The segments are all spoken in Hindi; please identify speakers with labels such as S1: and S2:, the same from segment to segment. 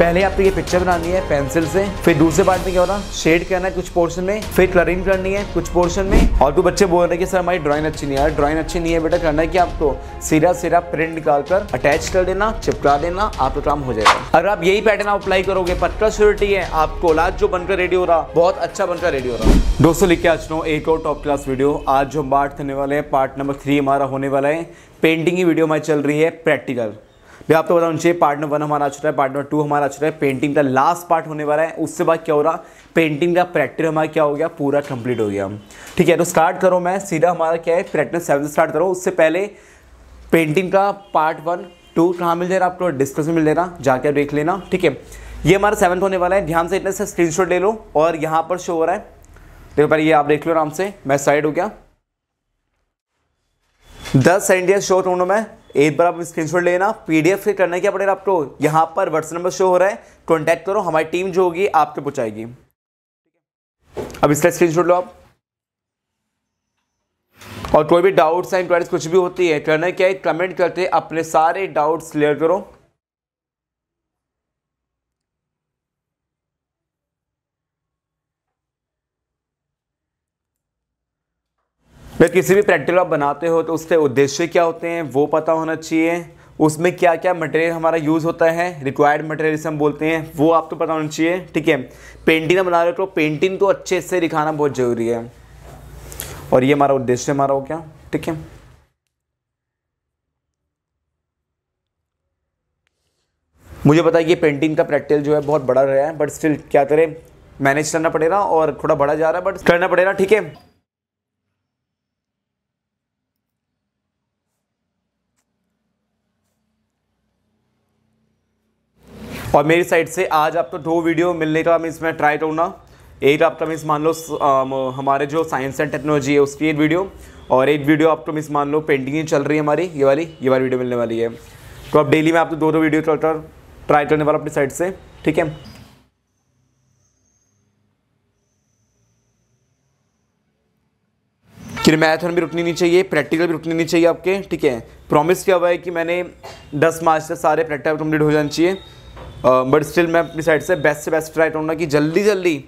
S1: पहले आपको ये पिक्चर बनानी है पेंसिल से फिर दूसरे पार्ट में क्या होना शेड करना है कुछ पोर्शन में फिर कलरिंग करनी है कुछ पोर्शन में और कुछ तो बच्चे बोल रहे हैं कि सर हमारी ड्राइंग अच्छी नहीं है ड्राइंग अच्छी नहीं है बेटा करना है कि आपको सीधा सीधा प्रिंट निकाल कर अटैच कर देना चिपका देना आपका काम हो जाएगा अगर आप यही पैटर्न अप्लाई करोगे पटका श्योरिटी है आपको लाज जो बनकर रेडी हो रहा बहुत अच्छा बनकर रेडी हो रहा दोस्तों लिख के आज नो तो एक और टॉप क्लास वीडियो आज जो हम बात करने वाले हैं पार्ट नंबर थ्री हमारा होने वाला है पेंटिंग की वीडियो हमारी चल रही है प्रैक्टिकल मैं आपको बताऊँ नीचे पार्ट नंबर वन हमारा अच्छा चुका है पार्ट नंबर टू हमारा अच्छा चुका है पेंटिंग का लास्ट पार्ट होने वाला है उससे बाद क्या हो रहा पेंटिंग का प्रैक्टिस हमारा क्या हो गया पूरा कंप्लीट हो गया ठीक है तो स्टार्ट करो मैं सीधा हमारा क्या है प्रैक्टिस सेवन स्टार्ट करो उससे पहले पेंटिंग का पार्ट वन टू कहाँ मिल जाएगा आपको डिस्कस मिल लेना जाकर देख लेना ठीक है ये हमारा सेवन होने वाला है ध्यान से इतने से स्क्रीन ले लो और यहाँ पर शो हो रहा है देखो पहले ये आप देख लो आराम से मैं साइड हो गया दस सेंटियर शो ढूंढो मैं एक बार आप स्क्रीनशॉट लेना पीडीएफ से करना क्या पड़ेगा आपको यहाँ पर व्हाट्सएप नंबर शो हो रहा है कॉन्टैक्ट करो हमारी टीम जो होगी आपको पहुंचाएगी अब इसका शॉट लो आप और कोई भी डाउट्स एंड क्वारीज कुछ भी होती है करना क्या है कमेंट करते अपने सारे डाउट्स क्लियर करो मैं किसी भी प्रैक्टिकल आप बनाते हो तो उसके उद्देश्य क्या होते हैं वो पता होना चाहिए उसमें क्या क्या मटेरियल हमारा यूज़ होता है रिक्वायर्ड मटेरियल हम बोलते हैं वो आपको तो पता होना चाहिए ठीक है पेंटिंग बना रहे हो तो पेंटिंग को तो अच्छे से दिखाना बहुत ज़रूरी है और ये हमारा उद्देश्य हमारा हो क्या ठीक है मुझे पता है कि पेंटिंग का प्रैक्टिकल जो है बहुत बड़ा रहा है बट स्टिल क्या करें मैनेज करना पड़ेगा और थोड़ा बड़ा जा रहा है बट करना पड़ेगा ठीक है और मेरी साइड से आज आपको दो वीडियो मिलने का मीन्स मैं ट्राई करूँगा एक आपका मीन्स मान लो हमारे जो साइंस एंड टेक्नोलॉजी है उसकी एक वीडियो और एक वीडियो आपको मीन्स मान लो पेंटिंग चल रही है हमारी ये वाली ये वाली वीडियो मिलने वाली है तो आप डेली में आपको दो दो वीडियो कर ट्राई करने वाला अपनी साइड से ठीक है फिर मैराथन भी रुकनी नहीं चाहिए प्रैक्टिकल भी रुकनी नहीं चाहिए आपके ठीक है प्रॉमिस किया हुआ है कि मैंने 10 मार्च से सारे प्रैक्टिकल कम्प्लीट हो जाना चाहिए बट uh, स्टिल मैं अपनी साइड से बेस्ट से बेस्ट ट्राई करूँगा कि जल्दी जल्दी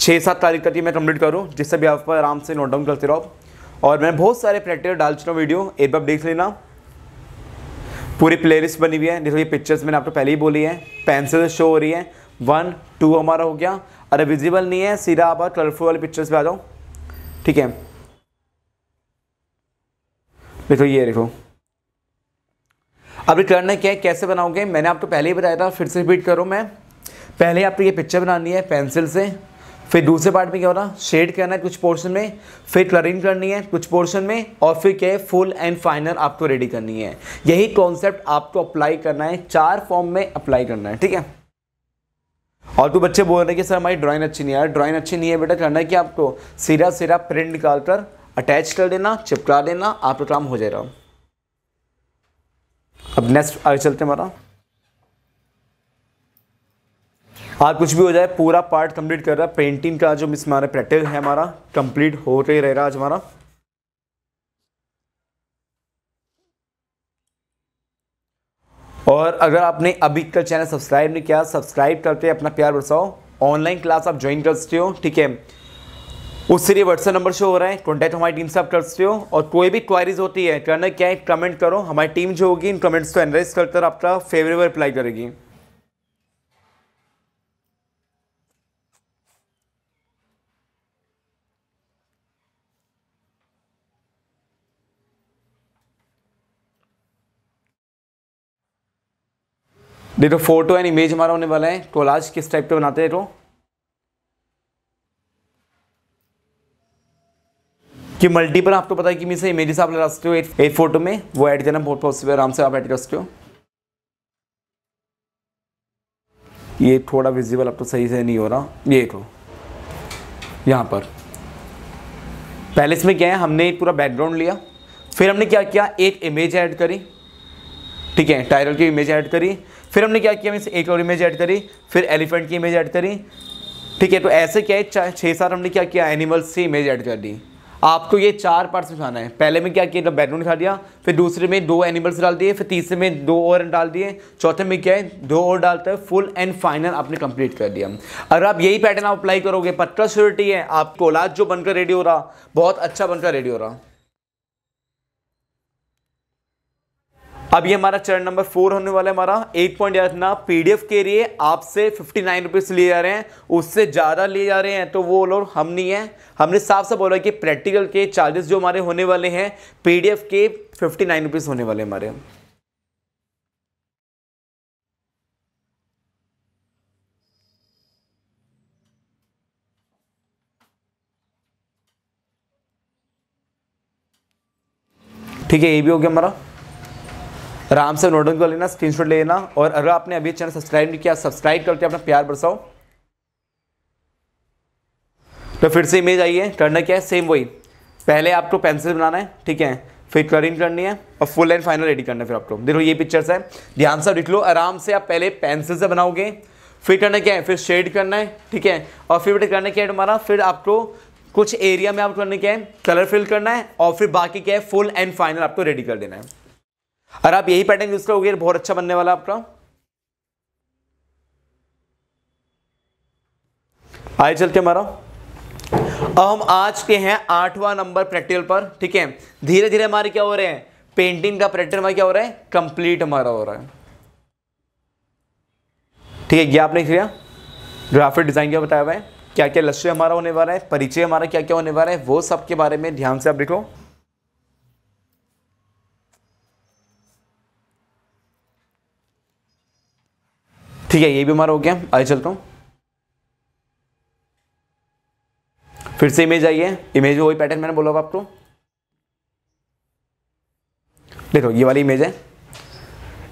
S1: छः सात तारीख तक ये मैं कम्प्लीट करूँ जिससे भी आप आराम से नोट डाउन करते रहो और मैं बहुत सारे प्रैक्टिकल डाल चुका हूँ वीडियो एक बार देख लेना पूरी प्ले लिस्ट बनी हुई है देखो ये पिक्चर्स मैंने आपको पहले ही बोली है पेंसिल शो हो रही है वन टू हमारा हो गया अरे विजिबल नहीं है सीधा आप कलरफुल वाले पिक्चर्स पर आ जाओ ठीक है देखो ये देखो अब रिटर्न क्या है कैसे बनाओगे मैंने आपको पहले ही बताया था फिर से रिपीट करूँ मैं पहले आपको ये पिक्चर बनानी है पेंसिल से फिर दूसरे पार्ट में क्या होना शेड करना है कुछ पोर्शन में फिर कलरिंग करनी है कुछ पोर्शन में और फिर क्या है फुल एंड फाइनल आपको रेडी करनी है यही कॉन्सेप्ट आपको अप्लाई करना है चार फॉर्म में अप्लाई करना है ठीक है और तो बच्चे बोल रहे हैं कि सर हमारी ड्राइंग अच्छी नहीं है ड्राइंग अच्छी नहीं है बेटा करना है कि आपको सीधा सीधा प्रिंट निकाल कर अटैच कर देना चिपका देना आपका काम हो जाएगा अब नेक्स्ट आगे चलते हैं हमारा आज कुछ भी हो जाए पूरा पार्ट कंप्लीट कर रहा है पेंटिंग का जो मिस हमारा प्रैक्टिस है हमारा कंप्लीट रही रह रहा आज हमारा और अगर आपने अभी तक चैनल सब्सक्राइब नहीं किया सब्सक्राइब करके अपना प्यार बरसाओ ऑनलाइन क्लास आप ज्वाइन कर सकते हो ठीक है उससे लिए व्हाट्सएप नंबर शो हो रहा है कॉन्टैक्ट हमारी टीम से आप कर सकते हो और कोई भी क्वारीज होती है करना तो क्या है कमेंट करो हमारी टीम जो होगी इन कमेंट्स को एनालाइज कर आपका फेवरेबल अप्लाई करेगी देखो फोटो एंड इमेज हमारा होने वाला है कोलाज तो किस टाइप पे बनाते हैं देखो तो कि मल्टीपल आपको पता है कि मीन इमेजेस आप लगा सकते हो एक फोटो में वो ऐड करना बहुत पॉसिबल आराम से आप ऐड कर सकते हो ये थोड़ा विजिबल अब तो सही से नहीं हो रहा ये तो यहाँ पर पहले इसमें क्या है हमने एक पूरा बैकग्राउंड लिया फिर हमने क्या किया एक इमेज ऐड करी ठीक है टायरल की इमेज ऐड करी फिर हमने क्या किया मीन एक और इमेज ऐड करी फिर एलिफेंट की इमेज ऐड करी ठीक है तो ऐसे क्या है छः सात हमने क्या किया एनिमल्स की इमेज ऐड कर दी आपको ये चार पार्ट्स में खाना है पहले में क्या किया बैलून खा दिया फिर दूसरे में दो एनिमल्स डाल दिए फिर तीसरे में दो और डाल दिए चौथे में क्या है दो और डालते हैं फुल एंड फाइनल आपने कंप्लीट कर दिया अगर आप यही पैटर्न आप अप्लाई करोगे पक्का श्योरिटी है आपको औलाद जो बनकर रेडी हो रहा बहुत अच्छा बनकर रेडी हो रहा अब ये हमारा चरण नंबर फोर होने वाला है हमारा एक पॉइंट याद रखना पीडीएफ के लिए आपसे फिफ्टी नाइन रुपीज़ लिए जा रहे हैं उससे ज़्यादा लिए जा रहे हैं तो वो लोग हम नहीं है हमने साफ साफ बोला कि प्रैक्टिकल के चार्जेस जो हमारे होने वाले हैं पीडीएफ के फिफ्टी नाइन रुपीज़ होने वाले हमारे ठीक है ये भी हो गया हमारा आराम से नोट डाउन कर लेना स्क्रीन ले लेना और अगर आपने अभी चैनल सब्सक्राइब नहीं किया सब्सक्राइब करके अपना प्यार बरसाओ तो फिर से इमेज आइए करना क्या है सेम वही पहले आपको पेंसिल बनाना है ठीक है फिर कलरिंग करनी है और फुल एंड फाइनल रेडी करना है फिर आपको देखो ये पिक्चर्स है ध्यान से लिख लो आराम से आप पहले पेंसिल से बनाओगे फिर करना क्या है फिर शेड करना है ठीक है और फिर बेटे करना क्या है तुम्हारा फिर आपको कुछ एरिया में आपको करने क्या है कलर फिल करना है और फिर बाकी क्या है फुल एंड फाइनल आपको रेडी कर देना है अगर आप यही पैटर्न यूज करोगे बहुत अच्छा बनने वाला आपका आए चलते हमारा अब हम आज के हैं आठवां नंबर प्रैक्टिकल पर ठीक है धीरे धीरे हमारे क्या हो रहे हैं पेंटिंग का प्रैक्टिकल हमारा क्या हो रहा है कंप्लीट हमारा हो रहा है ठीक है ये आपने किया ग्राफिक डिजाइन क्या बताया हुआ है क्या क्या लक्ष्य हमारा होने वाला है परिचय हमारा क्या क्या होने वाला है वो सब के बारे में ध्यान से आप देखो ठीक है ये भी हमारा हो गया आगे चलता हूँ फिर से इमेज आई है इमेज वही पैटर्न मैंने बोला आपको देखो ये वाली इमेज है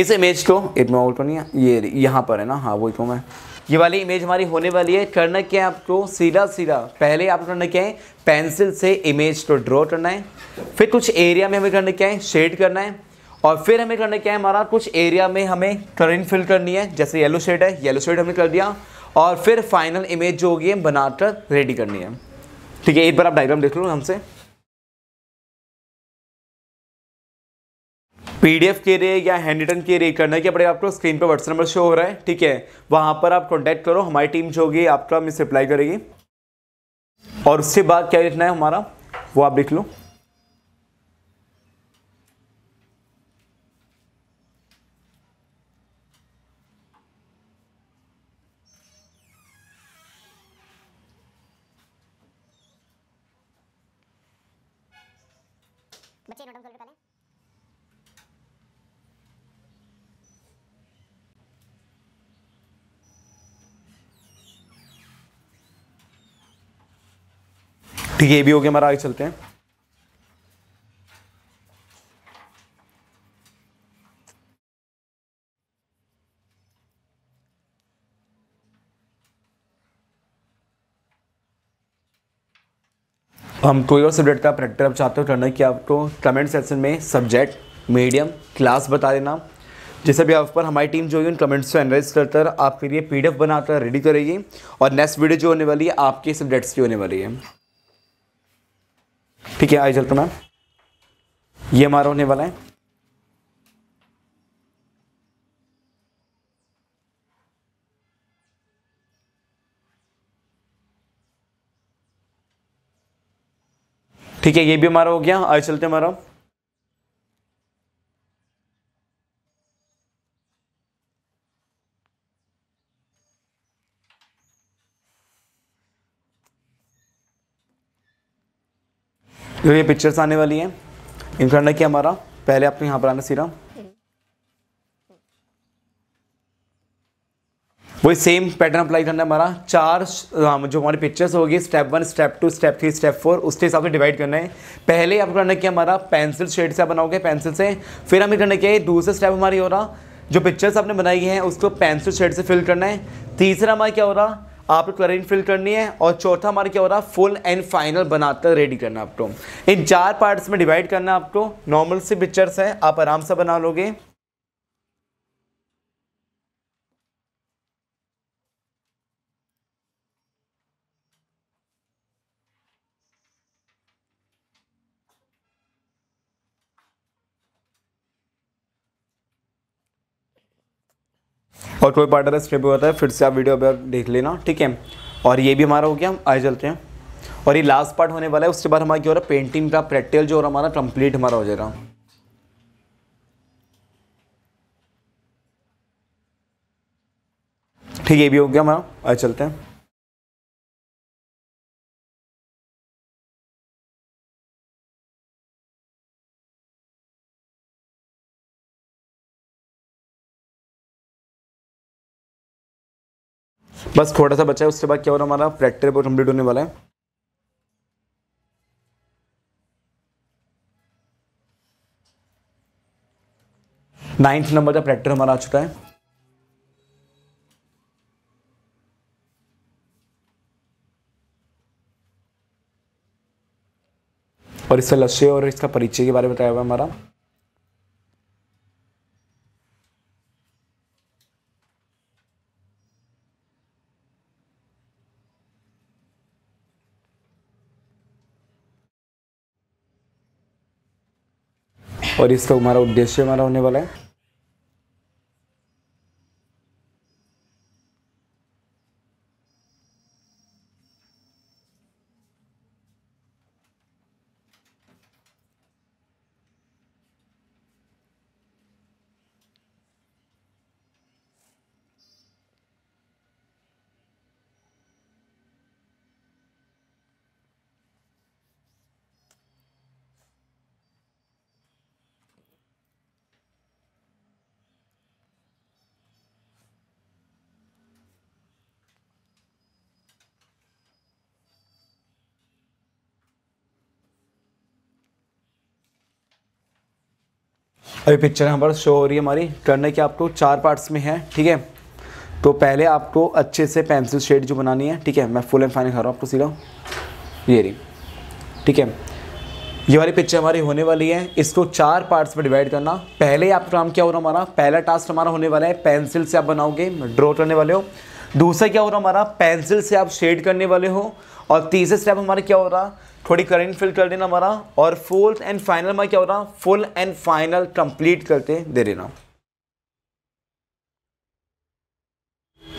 S1: इस इमेज को इतना और तो नहीं है ये यहाँ पर है ना हाँ वो तो इतना मैं ये वाली इमेज हमारी होने वाली है करना क्या है आपको सीधा सीधा पहले आपको करना क्या है पेंसिल से इमेज को ड्रॉ करना है फिर कुछ एरिया में हमें करना क्या है शेड करना है और फिर हमें करने क्या है हमारा कुछ एरिया में हमें करंट फिल करनी है जैसे येलो शेड है येलो शेड हमने कर दिया और फिर फाइनल इमेज जो होगी बनाकर रेडी करनी है ठीक है एक बार आप डायग्राम देख लो हमसे पीडीएफ के लिए या हैंड रिटर्न के लिए करना क्या पड़ेगा आपको स्क्रीन पर व्हाट्सएप नंबर शो हो रहा है ठीक है वहाँ पर आप कॉन्टैक्ट करो हमारी टीम जो होगी आपका मिस रिप्लाई करेगी और उसके बाद क्या लिखना है हमारा वो आप लिख लो ठीक है ये भी हो गया हमारा आगे चलते हैं हम कोई और सब्जेक्ट का प्रैक्टिकल अब चाहते हो करना कि आपको कमेंट सेक्शन में सब्जेक्ट मीडियम क्लास बता देना जैसे भी आप पर हमारी टीम जो है उन कमेंट्स को एनालाइज कर कर आपके लिए पीडीएफ बनाकर रेडी करेगी और नेक्स्ट वीडियो जो होने वाली है आपके सब्जेक्ट्स की होने वाली है ठीक है आई चलते मैम ये हमारा होने वाला है ठीक है ये भी हमारा हो गया आइए चलते हमारा जो ये पिक्चर्स आने वाली हैं फ्रंट है कि हमारा पहले आपको यहाँ पर आना सीरा वही सेम पैटर्न अप्लाई करना है हमारा चार हाँ, जो हमारी पिक्चर्स होगी step one step two step three step four उसके हिसाब से डिवाइड करना है पहले आपको करना है कि हमारा पेंसिल शेड से आप बनाओगे पेंसिल से फिर हमें करना क्या है दूसरा स्टेप हमारी हो रहा जो पिक्चर्स आपने बनाई हैं उसको पेंसिल शेड से फिल करना है तीसरा हमारा क्या हो रहा आपको क्लोरीन फिल करनी है और चौथा हमारा क्या हो रहा है फुल एंड फाइनल बनाकर रेडी करना आपको इन चार पार्ट्स में डिवाइड करना आपको नॉर्मल सी पिक्चर्स हैं आप आराम से बना लोगे और कोई पार्ट अगर स्किप होता है फिर से आप वीडियो अगर देख लेना ठीक है और ये भी हमारा हो गया हम आए चलते हैं और ये लास्ट पार्ट होने वाला है उसके बाद हमारा क्या हो रहा है पेंटिंग का प्रैक्टिकल जो हो रहा हमारा कंप्लीट हमारा हो जाएगा ठीक है ये भी हो गया हमारा आए चलते हैं बस थोड़ा सा बचा है उसके बाद क्या हो रहा है हमारा प्रैक्टिकल पेपर कंप्लीट होने वाला है नाइन्थ नंबर का प्रैक्टर हमारा आ चुका है और इसका लक्ष्य और इसका परिचय के बारे में बताया हुआ है हमारा और इसका हमारा उद्देश्य हमारा होने वाला है अभी पिक्चर यहाँ पर शो हो रही है हमारी करने की आपको चार पार्ट्स में है ठीक है तो पहले आपको अच्छे से पेंसिल शेड जो बनानी है ठीक है मैं फुल एंड फाइनल कर रहा हूँ आपको सीधा ये रही ठीक है ये वाली पिक्चर हमारी होने वाली है इसको चार पार्ट्स में डिवाइड करना पहले आपका काम क्या हो रहा हमारा पहला टास्क हमारा होने वाला है पेंसिल से आप बनाओगे ड्रॉ करने वाले हो दूसरा क्या हो रहा हमारा पेंसिल से आप शेड करने वाले हो और तीसरे स्टेप हमारा क्या हो रहा थोड़ी करंट फिल कर देना हमारा और फोर्थ एंड फाइनल में क्या हो रहा फुल एंड फाइनल कंप्लीट करते दे देना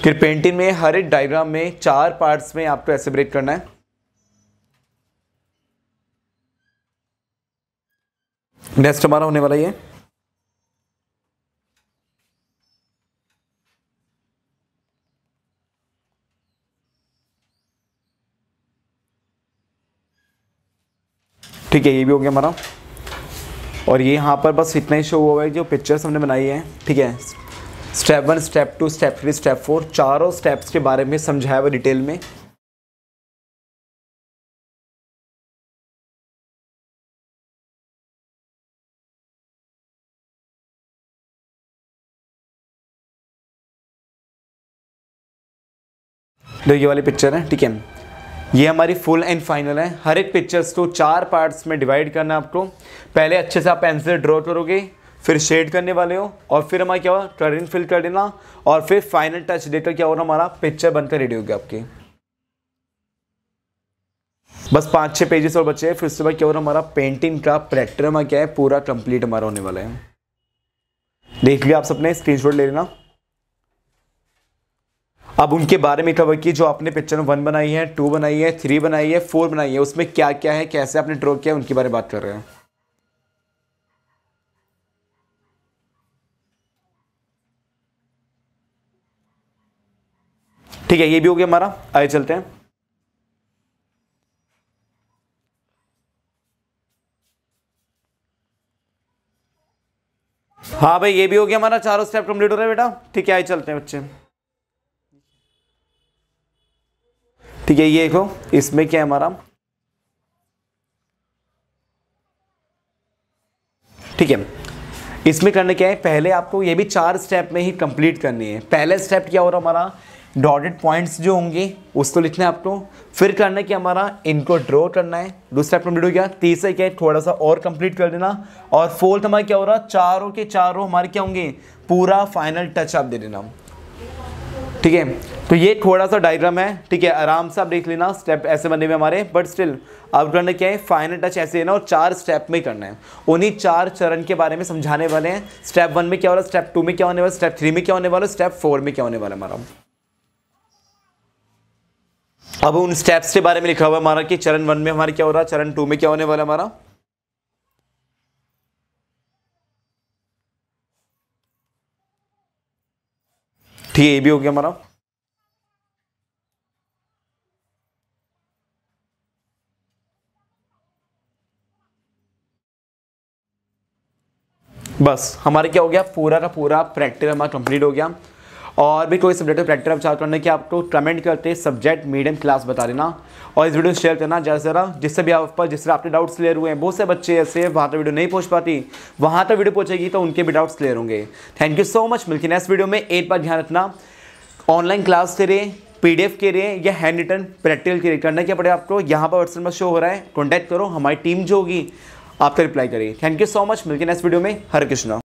S1: फिर पेंटिंग में हर एक डायग्राम में चार पार्ट्स में आपको ऐसे ब्रेक करना है नेक्स्ट हमारा होने वाला ये ठीक है ये भी हो गया हमारा और ये यहाँ पर बस इतना ही शो हुआ है जो पिक्चर्स हमने बनाई है ठीक है step one step two step three step four चारों स्टेप्स के बारे में समझाया हुआ डिटेल में ये वाली पिक्चर है ठीक है ये हमारी फुल एंड फाइनल है हर एक पिक्चर्स को चार पार्ट्स में डिवाइड करना है आपको पहले अच्छे से आप पेंसिल ड्रॉ करोगे फिर शेड करने वाले हो और फिर हमारा क्या होगा ट्रेडिंग फिल कर देना और फिर फाइनल टच देकर क्या होगा हमारा पिक्चर बनकर रेडी होगी आपके बस पाँच छः पेजेस और बचे हैं फिर उसके बाद क्या हो रहा हमारा पेंटिंग का हमारा क्या है पूरा कंप्लीट हमारा होने वाला है देख लिया आप सबने स्क्रीनशॉट ले लेना अब उनके बारे में कवर किए जो आपने पिक्चर वन बनाई है टू बनाई है थ्री बनाई है फोर बनाई है उसमें क्या क्या है कैसे आपने ड्रॉ किया उनके बारे में बात कर रहे हैं ठीक है ये भी हो गया हमारा आगे चलते हैं हाँ भाई ये भी हो गया हमारा चारों स्टेप कंप्लीट हो रहा है बेटा ठीक है आइए चलते हैं बच्चे ठीक है ये देखो इसमें क्या है हमारा ठीक है इसमें करने क्या है पहले आपको ये भी चार स्टेप में ही कंप्लीट करनी है पहले स्टेप क्या हो रहा हमारा डॉटेड पॉइंट्स जो होंगे उसको लिखना है आपको फिर करना है कि हमारा इनको ड्रॉ करना है दूसरा कंप्लीट हो गया तीसरा क्या है थोड़ा सा और कंप्लीट कर देना और फोर्थ हमारा क्या हो रहा चारों के चारों हमारे क्या होंगे पूरा फाइनल टच आप दे देना ठीक है तो ये थोड़ा सा डायग्राम है ठीक है आराम से आप देख लेना स्टेप ऐसे बने हुए हमारे बट स्टिल आप करना क्या है फाइनल टच ऐसे है ना और चार स्टेप में ही करना है उन्हीं चार चरण के बारे में समझाने वाले हैं स्टेप वन में क्या हो रहा है स्टेप टू में क्या होने वाला स्टेप थ्री में क्या होने वाला स्टेप फोर में क्या होने वाला हमारा अब उन स्टेप्स के बारे में लिखा हुआ हमारा कि चरण वन में हमारे क्या हो रहा चरण टू में क्या होने वाला हमारा ठीक है ये भी हो गया हमारा बस हमारे क्या हो गया पूरा का पूरा प्रैक्टिकल हमारा कंप्लीट हो गया और भी कोई सब्जेक्ट प्रैक्टिकल आप करने की आपको कमेंट करते सब्जेक्ट मीडियम क्लास बता देना और इस वीडियो में शेयर करना ज़्यादा से ज़्यादा जिससे भी आप पर जिससे आपके डाउट्स क्लियर हुए हैं बहुत से बच्चे ऐसे वहाँ तक वीडियो नहीं पहुँच पाती वहाँ तक वीडियो पहुँचेगी तो उनके भी डाउट्स क्लियर होंगे थैंक यू सो मच मिलकर नेक्स्ट वीडियो में एक बार ध्यान रखना ऑनलाइन क्लास करें पीडीएफ के रे या हैंड रिटर्न प्रैक्टिकल के लिए करना क्या पड़ेगा आपको यहाँ पर व्हाट्सएप में शो हो रहा है कॉन्टैक्ट करो हमारी टीम जो होगी आपका रिप्लाई तो करिए थैंक यू सो मच मिलके नेक्स्ट वीडियो में हर कृष्णा